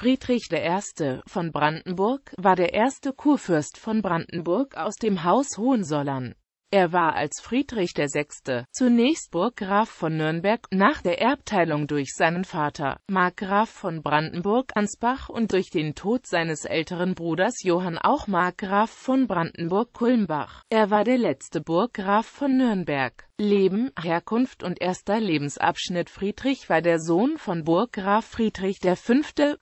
Friedrich I. von Brandenburg war der erste Kurfürst von Brandenburg aus dem Haus Hohensollern. Er war als Friedrich VI. zunächst Burggraf von Nürnberg, nach der Erbteilung durch seinen Vater, Markgraf von Brandenburg-Ansbach und durch den Tod seines älteren Bruders Johann auch Markgraf von Brandenburg-Kulmbach. Er war der letzte Burggraf von Nürnberg. Leben, Herkunft und erster Lebensabschnitt Friedrich war der Sohn von Burggraf Friedrich V.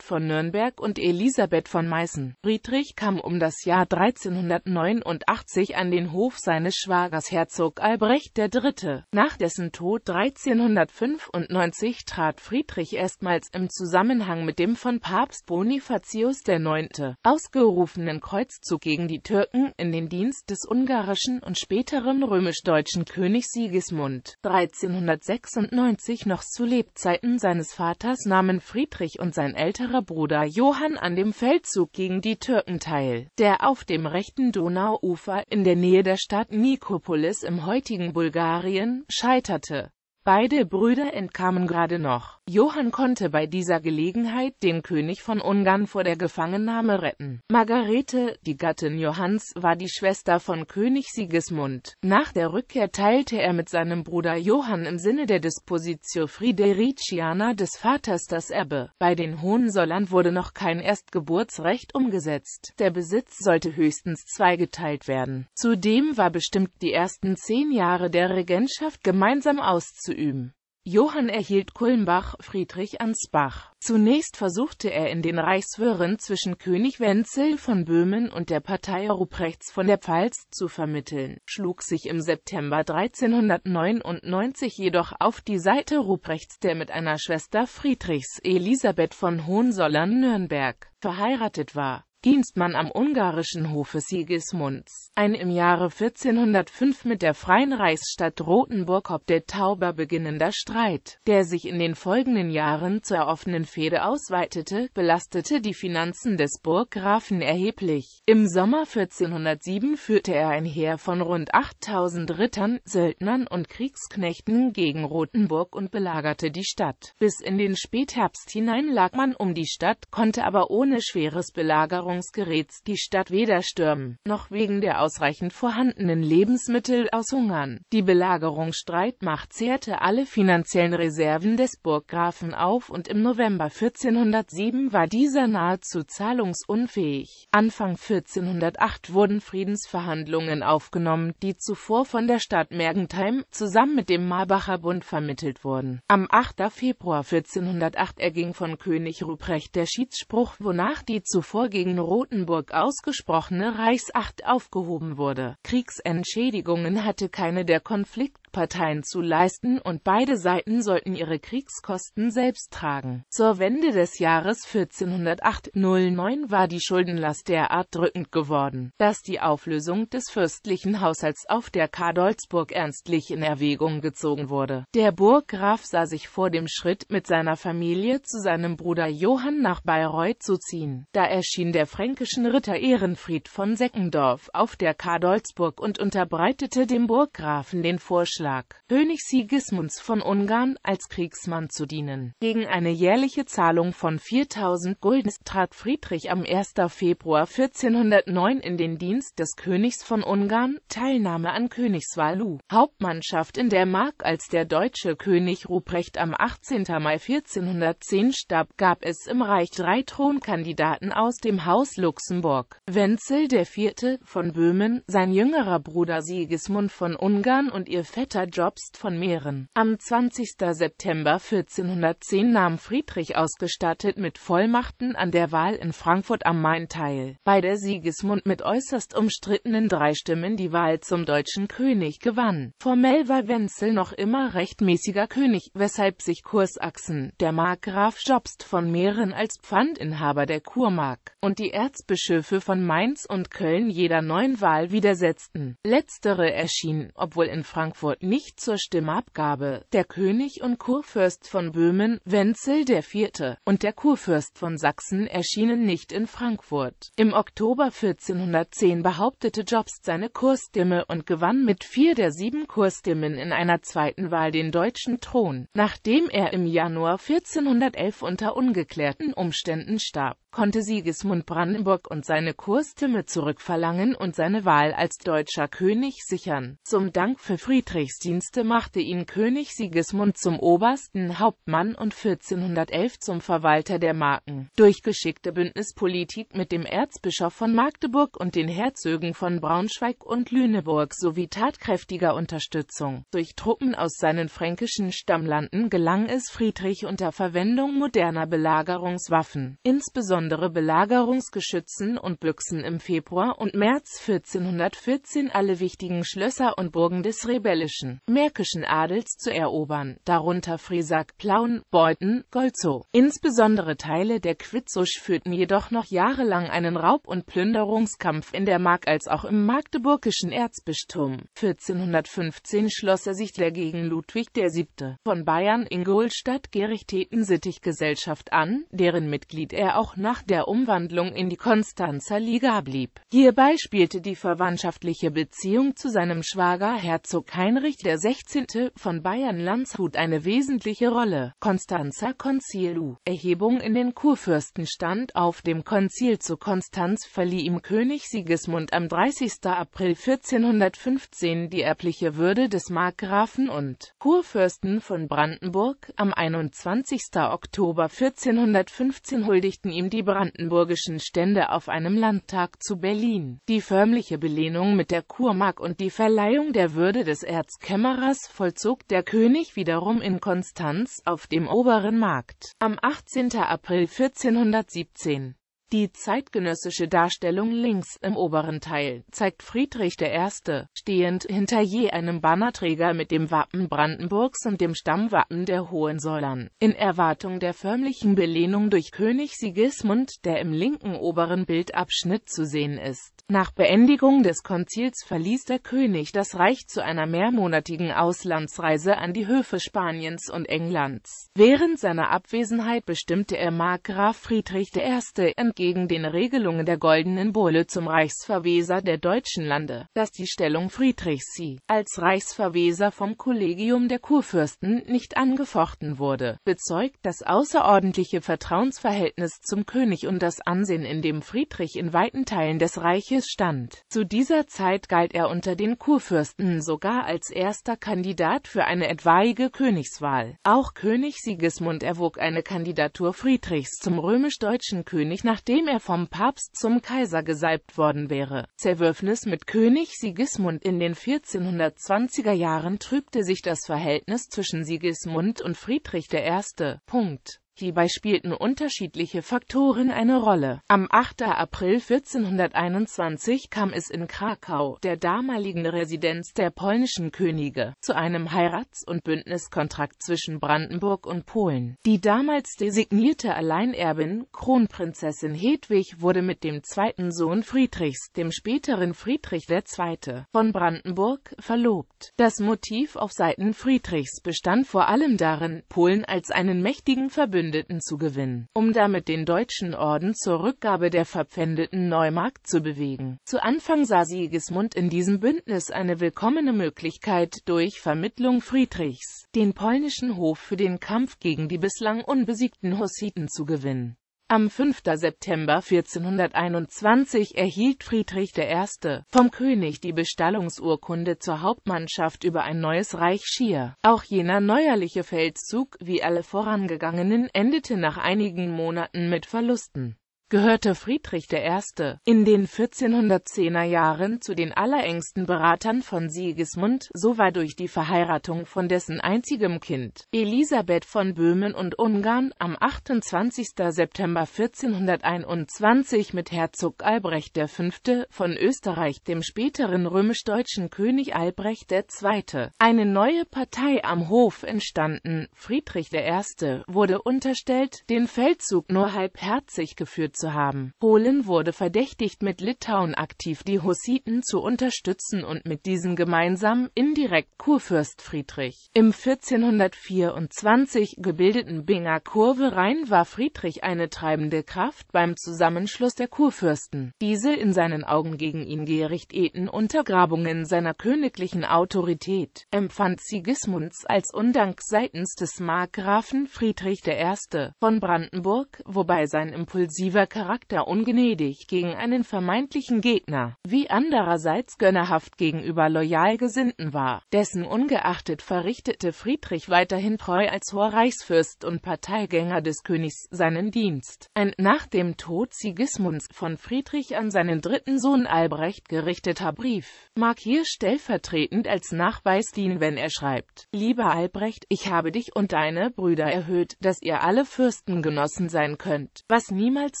von Nürnberg und Elisabeth von Meißen. Friedrich kam um das Jahr 1389 an den Hof seines Schwagers Herzog Albrecht III. Nach dessen Tod 1395 trat Friedrich erstmals im Zusammenhang mit dem von Papst Bonifatius IX. ausgerufenen Kreuzzug gegen die Türken in den Dienst des ungarischen und späteren römisch-deutschen Königs Sigismund 1396 noch zu Lebzeiten seines Vaters nahmen Friedrich und sein älterer Bruder Johann an dem Feldzug gegen die Türken teil, der auf dem rechten Donauufer in der Nähe der Stadt Nikopolis im heutigen Bulgarien scheiterte Beide Brüder entkamen gerade noch. Johann konnte bei dieser Gelegenheit den König von Ungarn vor der Gefangennahme retten. Margarete, die Gattin Johanns, war die Schwester von König Sigismund. Nach der Rückkehr teilte er mit seinem Bruder Johann im Sinne der Dispositio Fridericiana des Vaters das Erbe. Bei den Hohensollern wurde noch kein Erstgeburtsrecht umgesetzt. Der Besitz sollte höchstens zweigeteilt werden. Zudem war bestimmt, die ersten zehn Jahre der Regentschaft gemeinsam auszuüben auszuüben. Johann erhielt Kulmbach, Friedrich Ansbach. Zunächst versuchte er in den Reichswirren zwischen König Wenzel von Böhmen und der Partei Ruprechts von der Pfalz zu vermitteln, schlug sich im September 1399 jedoch auf die Seite Ruprechts, der mit einer Schwester Friedrichs, Elisabeth von Hohensollern nürnberg verheiratet war Dienstmann am ungarischen Hofe Sigismunds. Ein im Jahre 1405 mit der Freien Reichsstadt Rothenburg ob der Tauber beginnender Streit, der sich in den folgenden Jahren zur offenen Fehde ausweitete, belastete die Finanzen des Burggrafen erheblich. Im Sommer 1407 führte er ein Heer von rund 8000 Rittern, Söldnern und Kriegsknechten gegen Rothenburg und belagerte die Stadt. Bis in den Spätherbst hinein lag man um die Stadt, konnte aber ohne schweres Belagerung Versorgungsgeräts die Stadt weder stürmen, noch wegen der ausreichend vorhandenen Lebensmittel aus Ungarn. Die Belagerungsstreitmacht zehrte alle finanziellen Reserven des Burggrafen auf und im November 1407 war dieser nahezu zahlungsunfähig. Anfang 1408 wurden Friedensverhandlungen aufgenommen, die zuvor von der Stadt Mergentheim zusammen mit dem Marbacher Bund vermittelt wurden. Am 8. Februar 1408 erging von König Ruprecht der Schiedsspruch, wonach die zuvor gegen in Rothenburg ausgesprochene Reichsacht aufgehoben wurde. Kriegsentschädigungen hatte keine der Konflikt Kriegsparteien zu leisten und beide Seiten sollten ihre Kriegskosten selbst tragen. Zur Wende des Jahres 1408-09 war die Schuldenlast derart drückend geworden, dass die Auflösung des fürstlichen Haushalts auf der Kadolzburg ernstlich in Erwägung gezogen wurde. Der Burggraf sah sich vor dem Schritt, mit seiner Familie zu seinem Bruder Johann nach Bayreuth zu ziehen. Da erschien der fränkischen Ritter Ehrenfried von Seckendorf auf der Kadolzburg und unterbreitete dem Burggrafen den Vorschlag, vorschlag, König Sigismunds von Ungarn als Kriegsmann zu dienen. Gegen eine jährliche Zahlung von 4000 Guldens trat Friedrich am 1. Februar 1409 in den Dienst des Königs von Ungarn, Teilnahme an Königswalu, Hauptmannschaft in der Mark als der deutsche König Ruprecht am 18. Mai 1410 starb, gab es im Reich drei Thronkandidaten aus dem Haus Luxemburg. Wenzel IV. von Böhmen, sein jüngerer Bruder Sigismund von Ungarn und ihr Vetter Walter Jobst von Mähren. Am 20. September 1410 nahm Friedrich ausgestattet mit Vollmachten an der Wahl in Frankfurt am Main teil, bei der Sigismund mit äußerst umstrittenen drei Stimmen die Wahl zum deutschen König gewann. Formell war Wenzel noch immer rechtmäßiger König, weshalb sich Kursachsen, der Markgraf Jobst von Mähren als Pfandinhaber der Kurmark und die Erzbischöfe von Mainz und Köln jeder neuen Wahl widersetzten. Letztere erschien, obwohl in Frankfurt nicht zur Stimmabgabe. Der König und Kurfürst von Böhmen, Wenzel IV., und der Kurfürst von Sachsen erschienen nicht in Frankfurt. Im Oktober 1410 behauptete Jobst seine Kurstimme und gewann mit vier der sieben Kurstimmen in einer zweiten Wahl den deutschen Thron, nachdem er im Januar 1411 unter ungeklärten Umständen starb konnte Sigismund Brandenburg und seine Kurstimme zurückverlangen und seine Wahl als deutscher König sichern. Zum Dank für Friedrichs Dienste machte ihn König Sigismund zum obersten Hauptmann und 1411 zum Verwalter der Marken. Durch geschickte Bündnispolitik mit dem Erzbischof von Magdeburg und den Herzögen von Braunschweig und Lüneburg sowie tatkräftiger Unterstützung durch Truppen aus seinen fränkischen Stammlanden gelang es Friedrich unter Verwendung moderner Belagerungswaffen, insbesondere insbesondere Belagerungsgeschützen und Büchsen im Februar und März 1414 alle wichtigen Schlösser und Burgen des rebellischen märkischen Adels zu erobern, darunter Friesack, Plauen, Beuten, Golzow. Insbesondere Teile der Quitzusch führten jedoch noch jahrelang einen Raub- und Plünderungskampf in der Mark als auch im magdeburgischen Erzbistum. 1415 schloss er sich dagegen gegen Ludwig VII. von Bayern Ingolstadt Gerichthetensittich Gesellschaft an, deren Mitglied er auch nach der Umwandlung in die Konstanzer Liga blieb. Hierbei spielte die verwandtschaftliche Beziehung zu seinem Schwager Herzog Heinrich XVI. von Bayern Landshut eine wesentliche Rolle. Konstanzer Konzilu Erhebung in den Kurfürstenstand auf dem Konzil zu Konstanz verlieh ihm König Sigismund am 30. April 1415 die erbliche Würde des Markgrafen und Kurfürsten von Brandenburg. Am 21. Oktober 1415 huldigten ihm die die brandenburgischen Stände auf einem Landtag zu Berlin. Die förmliche Belehnung mit der Kurmark und die Verleihung der Würde des Erzkämmerers vollzog der König wiederum in Konstanz auf dem Oberen Markt am 18. April 1417 die zeitgenössische Darstellung links im oberen Teil zeigt Friedrich I. stehend hinter je einem Bannerträger mit dem Wappen Brandenburgs und dem Stammwappen der Hohensäulern, in Erwartung der förmlichen Belehnung durch König Sigismund, der im linken oberen Bildabschnitt zu sehen ist. Nach Beendigung des Konzils verließ der König das Reich zu einer mehrmonatigen Auslandsreise an die Höfe Spaniens und Englands. Während seiner Abwesenheit bestimmte er Markgraf Friedrich I. in gegen den Regelungen der Goldenen Bulle zum Reichsverweser der deutschen Lande, dass die Stellung Friedrichs sie als Reichsverweser vom Kollegium der Kurfürsten nicht angefochten wurde, bezeugt das außerordentliche Vertrauensverhältnis zum König und das Ansehen, in dem Friedrich in weiten Teilen des Reiches stand. Zu dieser Zeit galt er unter den Kurfürsten sogar als erster Kandidat für eine etwaige Königswahl. Auch König Sigismund erwog eine Kandidatur Friedrichs zum römisch-deutschen König nach nachdem er vom Papst zum Kaiser gesalbt worden wäre. Zerwürfnis mit König Sigismund In den 1420er Jahren trübte sich das Verhältnis zwischen Sigismund und Friedrich I. Punkt Hierbei spielten unterschiedliche Faktoren eine Rolle. Am 8. April 1421 kam es in Krakau, der damaligen Residenz der polnischen Könige, zu einem Heirats- und Bündniskontrakt zwischen Brandenburg und Polen. Die damals designierte Alleinerbin, Kronprinzessin Hedwig, wurde mit dem zweiten Sohn Friedrichs, dem späteren Friedrich II. von Brandenburg, verlobt. Das Motiv auf Seiten Friedrichs bestand vor allem darin, Polen als einen mächtigen Verbündeten Verpfändeten zu gewinnen, um damit den Deutschen Orden zur Rückgabe der verpfändeten Neumark zu bewegen. Zu Anfang sah Sigismund in diesem Bündnis eine willkommene Möglichkeit durch Vermittlung Friedrichs, den polnischen Hof für den Kampf gegen die bislang unbesiegten Hussiten zu gewinnen. Am 5. September 1421 erhielt Friedrich I. vom König die Bestallungsurkunde zur Hauptmannschaft über ein neues Reich Schier. Auch jener neuerliche Feldzug, wie alle vorangegangenen, endete nach einigen Monaten mit Verlusten gehörte Friedrich I. in den 1410er Jahren zu den allerengsten Beratern von Sigismund, so war durch die Verheiratung von dessen einzigem Kind, Elisabeth von Böhmen und Ungarn, am 28. September 1421 mit Herzog Albrecht V. von Österreich, dem späteren römisch-deutschen König Albrecht II., eine neue Partei am Hof entstanden. Friedrich I. wurde unterstellt, den Feldzug nur halbherzig geführt zu haben. Polen wurde verdächtigt, mit Litauen aktiv die Hussiten zu unterstützen und mit diesen gemeinsam indirekt Kurfürst Friedrich. Im 1424 gebildeten Binger Kurverein war Friedrich eine treibende Kraft beim Zusammenschluss der Kurfürsten. Diese in seinen Augen gegen ihn gerichteten Untergrabungen seiner königlichen Autorität empfand Sigismunds als Undank seitens des Markgrafen Friedrich I. von Brandenburg, wobei sein impulsiver dieser Charakter ungnädig gegen einen vermeintlichen Gegner, wie andererseits gönnerhaft gegenüber loyal Gesinnten war. Dessen ungeachtet verrichtete Friedrich weiterhin treu als hoher Reichsfürst und Parteigänger des Königs seinen Dienst. Ein nach dem Tod Sigismunds von Friedrich an seinen dritten Sohn Albrecht gerichteter Brief mag hier stellvertretend als Nachweis dienen, wenn er schreibt, Lieber Albrecht, ich habe dich und deine Brüder erhöht, dass ihr alle Fürstengenossen sein könnt, was niemals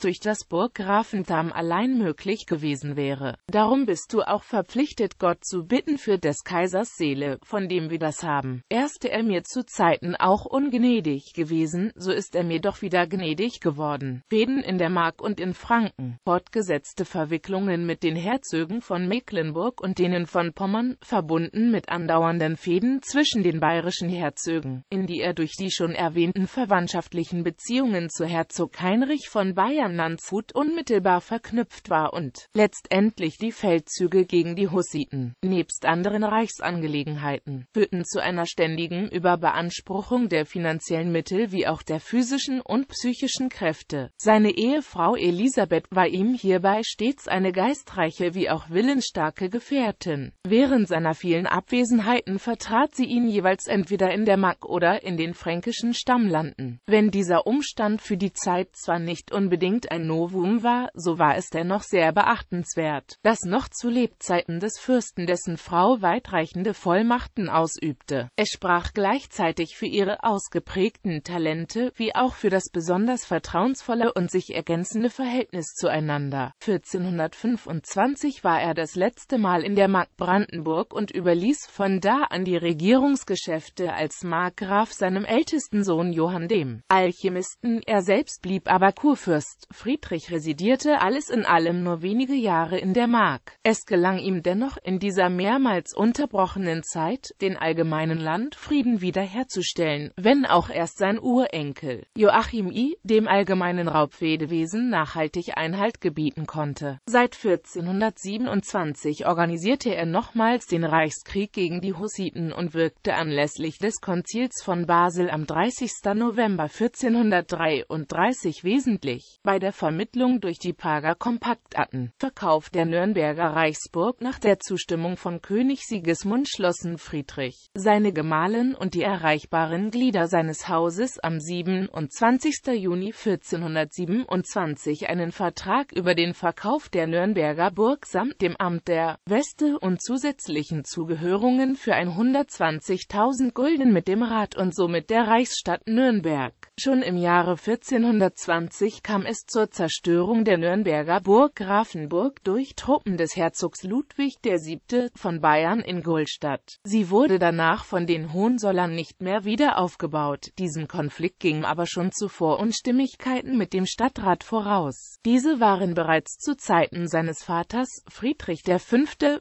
durch durch das Burggrafentam allein möglich gewesen wäre. Darum bist du auch verpflichtet, Gott zu bitten für des Kaisers Seele, von dem wir das haben. Erste er mir zu Zeiten auch ungnädig gewesen, so ist er mir doch wieder gnädig geworden. Reden in der Mark und in Franken, fortgesetzte Verwicklungen mit den Herzögen von Mecklenburg und denen von Pommern, verbunden mit andauernden Fäden zwischen den bayerischen Herzögen, in die er durch die schon erwähnten verwandtschaftlichen Beziehungen zu Herzog Heinrich von Bayern Landshut unmittelbar verknüpft war und letztendlich die Feldzüge gegen die Hussiten, nebst anderen Reichsangelegenheiten, führten zu einer ständigen Überbeanspruchung der finanziellen Mittel wie auch der physischen und psychischen Kräfte. Seine Ehefrau Elisabeth war ihm hierbei stets eine geistreiche wie auch willensstarke Gefährtin. Während seiner vielen Abwesenheiten vertrat sie ihn jeweils entweder in der Mack oder in den fränkischen Stammlanden. Wenn dieser Umstand für die Zeit zwar nicht unbedingt ein Novum war, so war es dennoch sehr beachtenswert, dass noch zu Lebzeiten des Fürsten dessen Frau weitreichende Vollmachten ausübte. Es sprach gleichzeitig für ihre ausgeprägten Talente, wie auch für das besonders vertrauensvolle und sich ergänzende Verhältnis zueinander. 1425 war er das letzte Mal in der Mark Brandenburg und überließ von da an die Regierungsgeschäfte als Markgraf seinem ältesten Sohn Johann dem Alchemisten, er selbst blieb aber Kurfürst. Friedrich residierte alles in allem nur wenige Jahre in der Mark. Es gelang ihm dennoch in dieser mehrmals unterbrochenen Zeit, den allgemeinen Landfrieden wiederherzustellen, wenn auch erst sein Urenkel Joachim I. dem allgemeinen Raubfedewesen nachhaltig Einhalt gebieten konnte. Seit 1427 organisierte er nochmals den Reichskrieg gegen die Hussiten und wirkte anlässlich des Konzils von Basel am 30. November 1433 wesentlich bei der der Vermittlung durch die Prager Kompaktatten. Verkauf der Nürnberger Reichsburg nach der Zustimmung von König Sigismund schlossen Friedrich, seine Gemahlin und die erreichbaren Glieder seines Hauses am 27. Juni 1427 einen Vertrag über den Verkauf der Nürnberger Burg samt dem Amt der Weste und zusätzlichen Zugehörungen für 120.000 Gulden mit dem Rat und somit der Reichsstadt Nürnberg. Schon im Jahre 1420 kam es zur Zerstörung der Nürnberger Burg Grafenburg durch Truppen des Herzogs Ludwig VII. von Bayern in Goldstadt. Sie wurde danach von den Hohensollern nicht mehr wieder aufgebaut, diesem Konflikt gingen aber schon zuvor Unstimmigkeiten mit dem Stadtrat voraus. Diese waren bereits zu Zeiten seines Vaters, Friedrich V.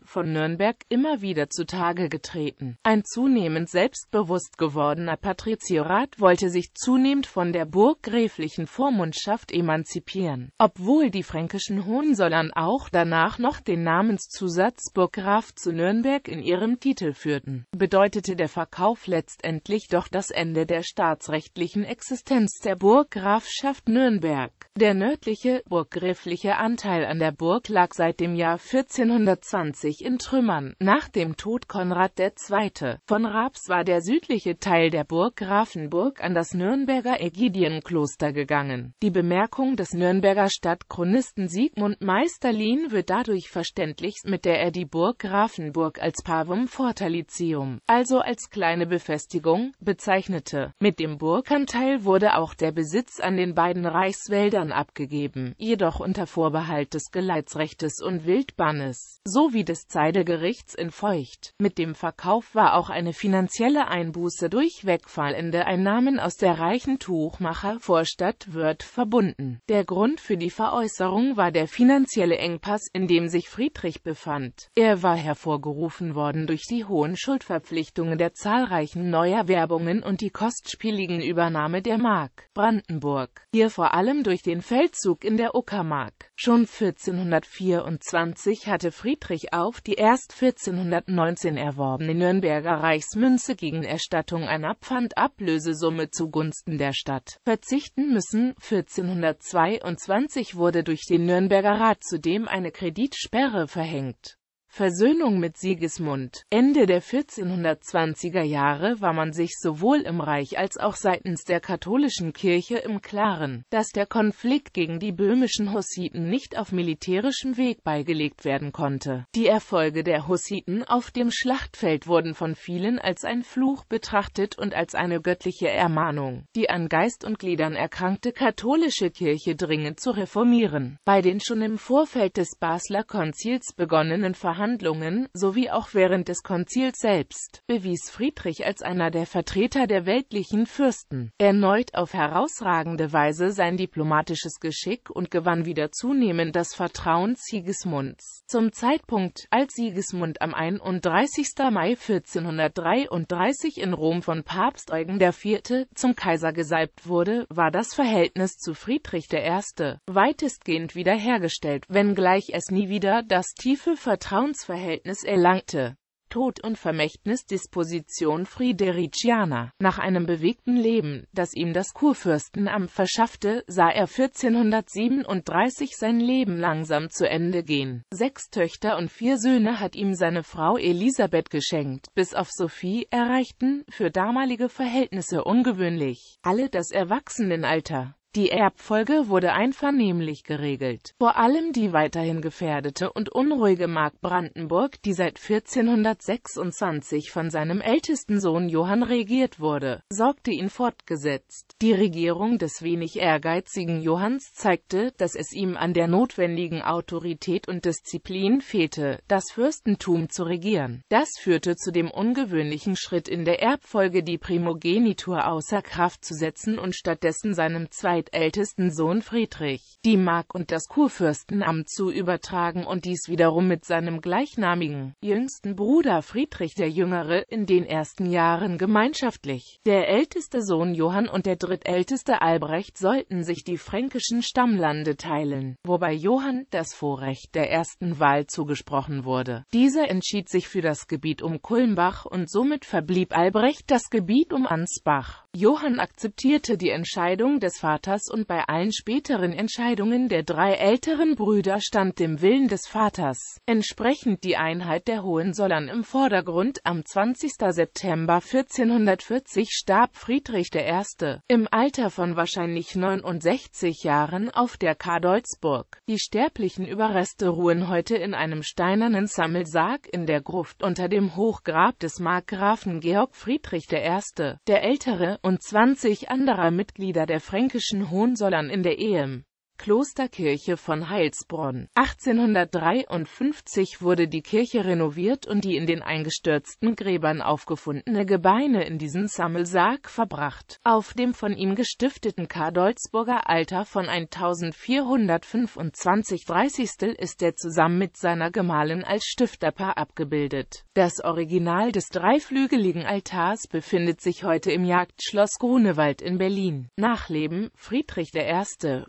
von Nürnberg, immer wieder zutage getreten. Ein zunehmend selbstbewusst gewordener Patrizierat wollte sich zunehmend und von der burggräflichen Vormundschaft emanzipieren. Obwohl die fränkischen Hohensollern auch danach noch den Namenszusatz Burggraf zu Nürnberg in ihrem Titel führten, bedeutete der Verkauf letztendlich doch das Ende der staatsrechtlichen Existenz der Burggrafschaft Nürnberg der nördliche, burggräfliche Anteil an der Burg lag seit dem Jahr 1420 in Trümmern. Nach dem Tod Konrad II. von Raps war der südliche Teil der Burg Grafenburg an das Nürnberger Ägidienkloster gegangen. Die Bemerkung des Nürnberger Stadtchronisten Sigmund Meisterlin wird dadurch verständlich, mit der er die Burg Grafenburg als Pavum Fortalicium, also als kleine Befestigung, bezeichnete. Mit dem Burganteil wurde auch der Besitz an den beiden Reichswäldern Jägern abgegeben, jedoch unter Vorbehalt des Geleitsrechtes und Wildbannes, sowie des Zeidegerichts in Feucht. Mit dem Verkauf war auch eine finanzielle Einbuße durch wegfallende Einnahmen aus der reichen Tuchmacher-Vorstadt Wörth verbunden. Der Grund für die Veräußerung war der finanzielle Engpass, in dem sich Friedrich befand. Er war hervorgerufen worden durch die hohen Schuldverpflichtungen der zahlreichen Neuerwerbungen und die kostspieligen Übernahme der Mark Brandenburg, hier vor allem durch den den Feldzug in der Uckermark. Schon 1424 hatte Friedrich auf die erst 1419 erworbene Nürnberger Reichsmünze gegen Erstattung einer Pfandablösesumme zugunsten der Stadt verzichten müssen. 1422 wurde durch den Nürnberger Rat zudem eine Kreditsperre verhängt Versöhnung mit Sigismund. Ende der 1420er Jahre war man sich sowohl im Reich als auch seitens der katholischen Kirche im Klaren, dass der Konflikt gegen die böhmischen Hussiten nicht auf militärischem Weg beigelegt werden konnte. Die Erfolge der Hussiten auf dem Schlachtfeld wurden von vielen als ein Fluch betrachtet und als eine göttliche Ermahnung, die an Geist und Gliedern erkrankte katholische Kirche dringend zu reformieren. Bei den schon im Vorfeld des Basler Konzils begonnenen Verhandlungen Verhandlungen, sowie auch während des Konzils selbst, bewies Friedrich als einer der Vertreter der weltlichen Fürsten erneut auf herausragende Weise sein diplomatisches Geschick und gewann wieder zunehmend das Vertrauen Sigismunds. Zum Zeitpunkt, als Sigismund am 31. Mai 1433 in Rom von Papst Eugen IV. zum Kaiser gesalbt wurde, war das Verhältnis zu Friedrich I. weitestgehend wiederhergestellt, wenngleich es nie wieder das tiefe Vertrauen Funktionsverhältnis erlangte. Tod und Vermächtnisdisposition Friedericiana. Nach einem bewegten Leben, das ihm das Kurfürstenamt verschaffte, sah er 1437 sein Leben langsam zu Ende gehen. Sechs Töchter und vier Söhne hat ihm seine Frau Elisabeth geschenkt, bis auf Sophie erreichten, für damalige Verhältnisse ungewöhnlich, alle das Erwachsenenalter. Die Erbfolge wurde einvernehmlich geregelt. Vor allem die weiterhin gefährdete und unruhige Mark Brandenburg, die seit 1426 von seinem ältesten Sohn Johann regiert wurde, sorgte ihn fortgesetzt. Die Regierung des wenig ehrgeizigen Johanns zeigte, dass es ihm an der notwendigen Autorität und Disziplin fehlte, das Fürstentum zu regieren. Das führte zu dem ungewöhnlichen Schritt in der Erbfolge, die Primogenitur außer Kraft zu setzen und stattdessen seinem zweiten zweitältesten Sohn Friedrich, die Mark und das Kurfürstenamt zu übertragen und dies wiederum mit seinem gleichnamigen, jüngsten Bruder Friedrich der Jüngere in den ersten Jahren gemeinschaftlich. Der älteste Sohn Johann und der drittälteste Albrecht sollten sich die fränkischen Stammlande teilen, wobei Johann das Vorrecht der ersten Wahl zugesprochen wurde. Dieser entschied sich für das Gebiet um Kulmbach und somit verblieb Albrecht das Gebiet um Ansbach. Johann akzeptierte die Entscheidung des Vaters Vaters und bei allen späteren Entscheidungen der drei älteren Brüder stand dem Willen des Vaters entsprechend die Einheit der Hohensollern im Vordergrund. Am 20. September 1440 starb Friedrich I. im Alter von wahrscheinlich 69 Jahren auf der Kadolzburg. Die sterblichen Überreste ruhen heute in einem steinernen Sammelsarg in der Gruft unter dem Hochgrab des Markgrafen Georg Friedrich I., der ältere, und 20 anderer Mitglieder der fränkischen in Hohenzollern in der Ehe Klosterkirche von Heilsbronn. 1853 wurde die Kirche renoviert und die in den eingestürzten Gräbern aufgefundene Gebeine in diesen Sammelsarg verbracht. Auf dem von ihm gestifteten Kadolzburger Alter von 1425 30. ist er zusammen mit seiner Gemahlin als Stifterpaar abgebildet. Das Original des dreiflügeligen Altars befindet sich heute im Jagdschloss Grunewald in Berlin. Nachleben Friedrich I.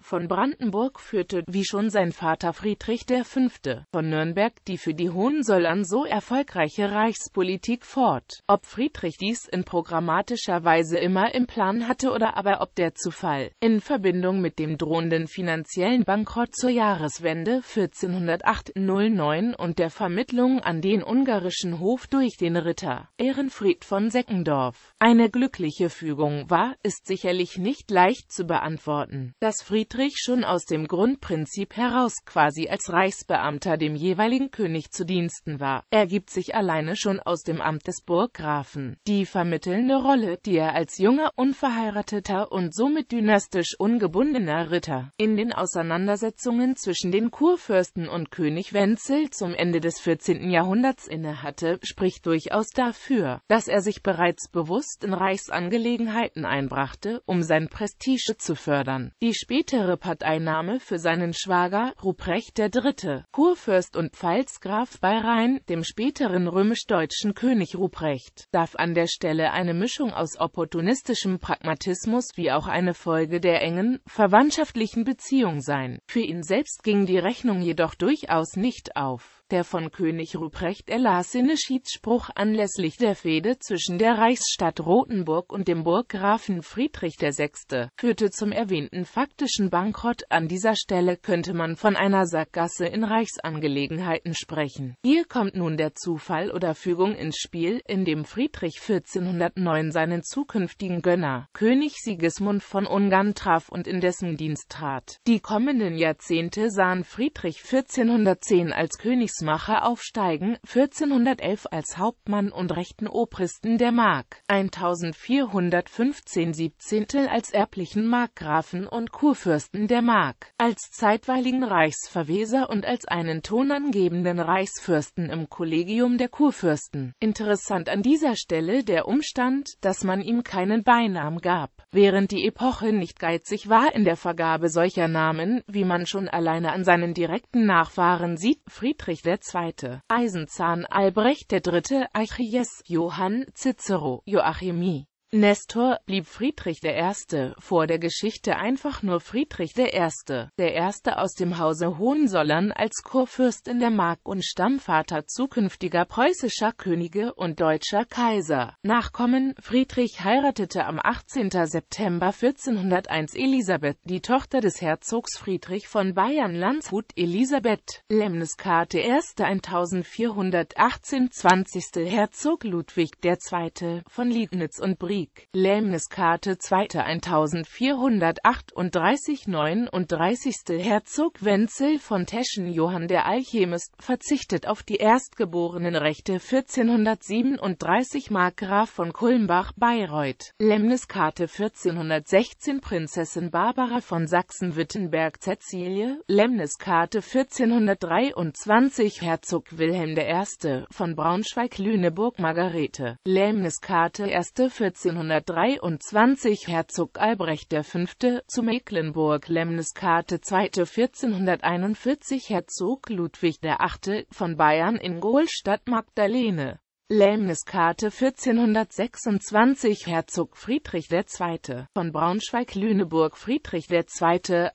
von Brandenburg Brandenburg führte, wie schon sein Vater Friedrich V. von Nürnberg, die für die Hohenzollern so erfolgreiche Reichspolitik fort. Ob Friedrich dies in programmatischer Weise immer im Plan hatte oder aber ob der Zufall, in Verbindung mit dem drohenden finanziellen Bankrott zur Jahreswende 1408-09 und der Vermittlung an den ungarischen Hof durch den Ritter Ehrenfried von Seckendorf, eine glückliche Fügung war, ist sicherlich nicht leicht zu beantworten. Dass Friedrich schon aus dem Grundprinzip heraus quasi als Reichsbeamter dem jeweiligen König zu Diensten war, ergibt sich alleine schon aus dem Amt des Burggrafen die vermittelnde Rolle, die er als junger, unverheirateter und somit dynastisch ungebundener Ritter in den Auseinandersetzungen zwischen den Kurfürsten und König Wenzel zum Ende des 14. Jahrhunderts innehatte, spricht durchaus dafür, dass er sich bereits bewusst in Reichsangelegenheiten einbrachte, um sein Prestige zu fördern. Die spätere Partei Name für seinen Schwager, Ruprecht III., Kurfürst und Pfalzgraf bei Rhein, dem späteren römisch-deutschen König Ruprecht, darf an der Stelle eine Mischung aus opportunistischem Pragmatismus wie auch eine Folge der engen, verwandtschaftlichen Beziehung sein. Für ihn selbst ging die Rechnung jedoch durchaus nicht auf der von König Ruprecht erlassene Schiedsspruch anlässlich der Fehde zwischen der Reichsstadt Rothenburg und dem Burggrafen Friedrich VI. führte zum erwähnten faktischen Bankrott. An dieser Stelle könnte man von einer Sackgasse in Reichsangelegenheiten sprechen. Hier kommt nun der Zufall oder Fügung ins Spiel, in dem Friedrich 1409 seinen zukünftigen Gönner, König Sigismund von Ungarn traf und in dessen Dienst trat. Die kommenden Jahrzehnte sahen Friedrich 1410 als Königs Gutsmacher aufsteigen, 1411 als Hauptmann und rechten Obristen der Mark, 1415 17. als erblichen Markgrafen und Kurfürsten der Mark, als zeitweiligen Reichsverweser und als einen tonangebenden Reichsfürsten im Kollegium der Kurfürsten. Interessant an dieser Stelle der Umstand, dass man ihm keinen Beinamen gab. Während die Epoche nicht geizig war in der Vergabe solcher Namen, wie man schon alleine an seinen direkten Nachfahren sieht, Friedrich II., Eisenzahn Albrecht III., Achies, Johann Cicero, Joachimi Nestor blieb Friedrich I. vor der Geschichte einfach nur Friedrich I., der Erste aus dem Hause Hohensollern als Kurfürst in der Mark und Stammvater zukünftiger preußischer Könige und deutscher Kaiser. Nachkommen Friedrich heiratete am 18. September 1401 Elisabeth, die Tochter des Herzogs Friedrich von Bayern-Landshut Elisabeth, Lemniskate I. 1418 20. Herzog Ludwig II. von Liegnitz und Brieg Sieg. Lähmniskarte 2. 1438 39. Herzog Wenzel von Teschen Johann der Alchemist verzichtet auf die Erstgeborenenrechte 1437 Markgraf von Kulmbach Bayreuth. Lähmniskarte 1416 Prinzessin Barbara von Sachsen-Wittenberg Cäcilie. Lähmniskarte 1423 Herzog Wilhelm I. von Braunschweig-Lüneburg Margarete. Lähmniskarte 1. 14 1423 Herzog Albrecht V. zu Mecklenburg-Lemnes II. 1441 Herzog Ludwig VIII. von Bayern in Golstadt Magdalene Lemnes 1426 Herzog Friedrich II. von Braunschweig-Lüneburg Friedrich II.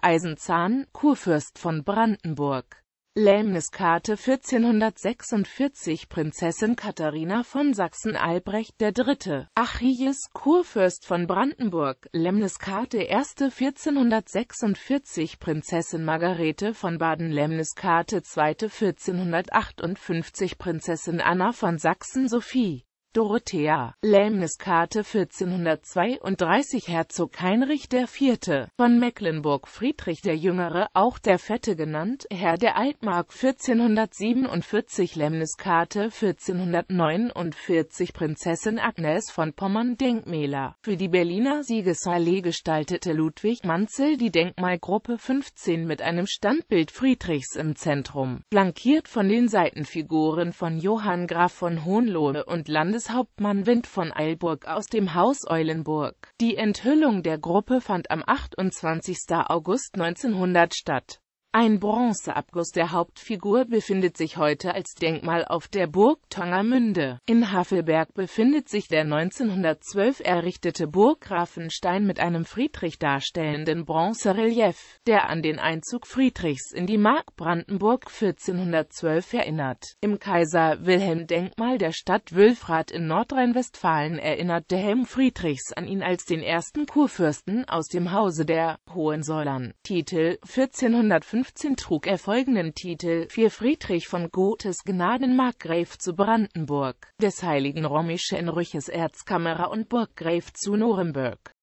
Eisenzahn, Kurfürst von Brandenburg Lähmniskarte 1446 Prinzessin Katharina von Sachsen Albrecht III. Achilles Kurfürst von Brandenburg Lähmniskarte 1. 1446 Prinzessin Margarete von Baden Lähmniskarte 2. 1458 Prinzessin Anna von Sachsen Sophie Dorothea, Lähmniskarte 1432 Herzog Heinrich IV. von Mecklenburg Friedrich der Jüngere, auch der Fette genannt, Herr der Altmark 1447 Lähmniskarte 1449 Prinzessin Agnes von Pommern Denkmäler Für die Berliner Siegesallee gestaltete Ludwig Manzel die Denkmalgruppe 15 mit einem Standbild Friedrichs im Zentrum, flankiert von den Seitenfiguren von Johann Graf von Hohenlohe und Landes Landeshauptmann Wind von Eilburg aus dem Haus Eulenburg. Die Enthüllung der Gruppe fand am 28. August 1900 statt ein Bronzeabguss der Hauptfigur befindet sich heute als Denkmal auf der Burg Tongermünde. In Havelberg befindet sich der 1912 errichtete Burg Grafenstein mit einem Friedrich darstellenden Bronzerelief, der an den Einzug Friedrichs in die Mark Brandenburg 1412 erinnert. Im Kaiser-Wilhelm-Denkmal der Stadt Wülfrath in Nordrhein-Westfalen erinnert der Helm Friedrichs an ihn als den ersten Kurfürsten aus dem Hause der Hohensäulern. Titel 1405 15 trug er folgenden Titel für Friedrich von Goethes Gnaden Markgräf zu Brandenburg, des Heiligen Römischen Rüches Erzkammerer und Burggräf zu Nuremberg